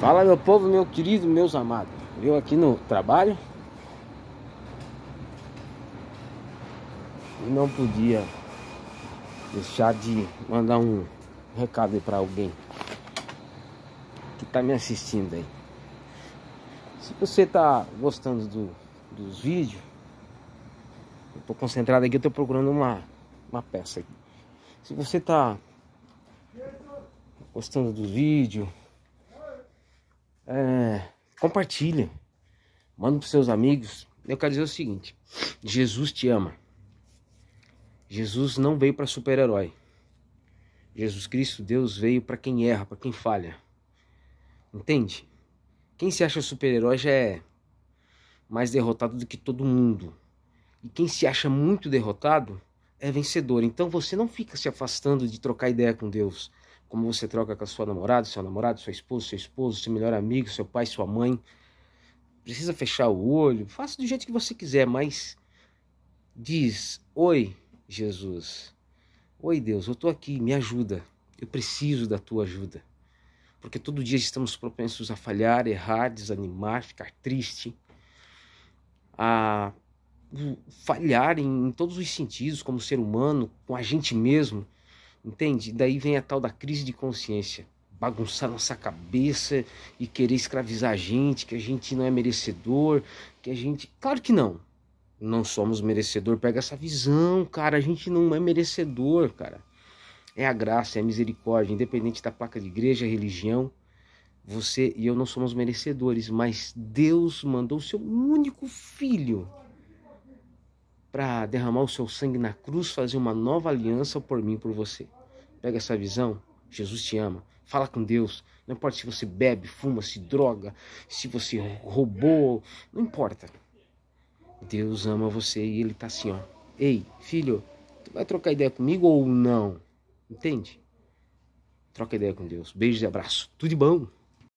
Fala meu povo, meu querido, meus amados. Eu aqui no trabalho e não podia deixar de mandar um recado para alguém que está me assistindo aí. Se você está gostando do, dos vídeos, eu tô concentrado aqui, eu tô procurando uma, uma peça aqui. Se você está gostando do vídeo, é, compartilha, manda para seus amigos. Eu quero dizer o seguinte: Jesus te ama. Jesus não veio para super-herói. Jesus Cristo, Deus, veio para quem erra, para quem falha. Entende? Quem se acha super-herói já é mais derrotado do que todo mundo. E quem se acha muito derrotado é vencedor. Então você não fica se afastando de trocar ideia com Deus como você troca com a sua namorada, seu namorado, sua esposa, seu esposo, seu melhor amigo, seu pai, sua mãe. Precisa fechar o olho, faça do jeito que você quiser, mas diz: Oi, Jesus. Oi, Deus, eu estou aqui, me ajuda. Eu preciso da tua ajuda. Porque todo dia estamos propensos a falhar, errar, desanimar, ficar triste, a falhar em, em todos os sentidos, como ser humano, com a gente mesmo. Entende? Daí vem a tal da crise de consciência. Bagunçar nossa cabeça e querer escravizar a gente, que a gente não é merecedor, que a gente. Claro que não. Não somos merecedor. Pega essa visão, cara. A gente não é merecedor, cara. É a graça, é a misericórdia, independente da placa de igreja, religião. Você e eu não somos merecedores, mas Deus mandou o seu único filho para derramar o seu sangue na cruz, fazer uma nova aliança por mim, por você. Pega essa visão. Jesus te ama. Fala com Deus. Não importa se você bebe, fuma, se droga, se você roubou, não importa. Deus ama você e ele tá assim, ó. Ei, filho, tu vai trocar ideia comigo ou não? Entende? Troca ideia com Deus. Beijo e abraço. Tudo de bom.